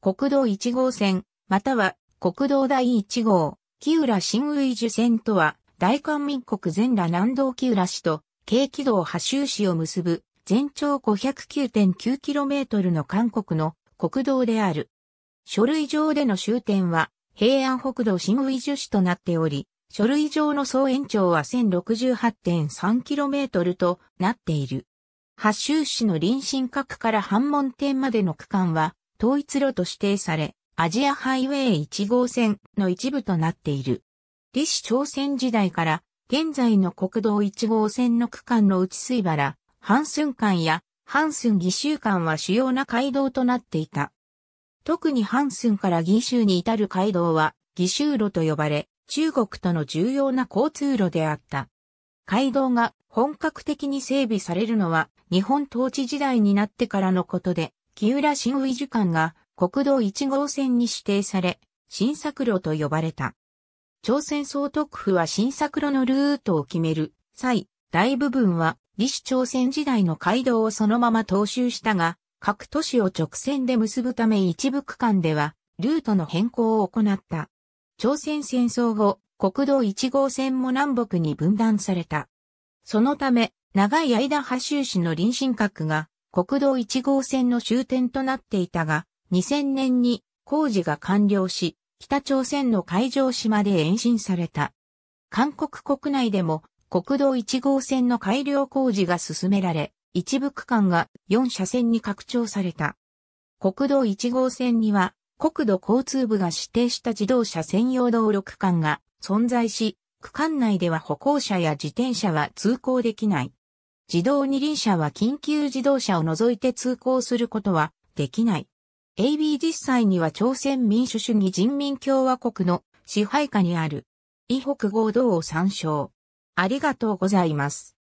国道1号線、または国道第1号、木浦新宇治線とは、大韓民国全羅南道木浦市と、軽軌道波州市を結ぶ、全長 509.9km の韓国の国道である。書類上での終点は、平安北道新宇治市となっており、書類上の総延長は 1068.3km となっている。八州市の臨新閣から半門店までの区間は、統一路と指定され、アジアハイウェイ1号線の一部となっている。李氏朝鮮時代から現在の国道1号線の区間の内水原、半寸間や半寸義州間は主要な街道となっていた。特に半寸から義州に至る街道は義州路と呼ばれ、中国との重要な交通路であった。街道が本格的に整備されるのは日本統治時代になってからのことで、木浦新宇樹館が国道1号線に指定され、新作路と呼ばれた。朝鮮総督府は新作路のルートを決める際、大部分は李氏朝鮮時代の街道をそのまま踏襲したが、各都市を直線で結ぶため一部区間では、ルートの変更を行った。朝鮮戦争後、国道1号線も南北に分断された。そのため、長い間波州市の臨進閣が国道1号線の終点となっていたが、2000年に工事が完了し、北朝鮮の海上島で延伸された。韓国国内でも国道1号線の改良工事が進められ、一部区間が4車線に拡張された。国道1号線には国土交通部が指定した自動車専用道路区間が存在し、区間内では歩行者や自転車は通行できない。自動二輪車は緊急自動車を除いて通行することはできない。AB 実際には朝鮮民主主義人民共和国の支配下にある。伊北合同を参照。ありがとうございます。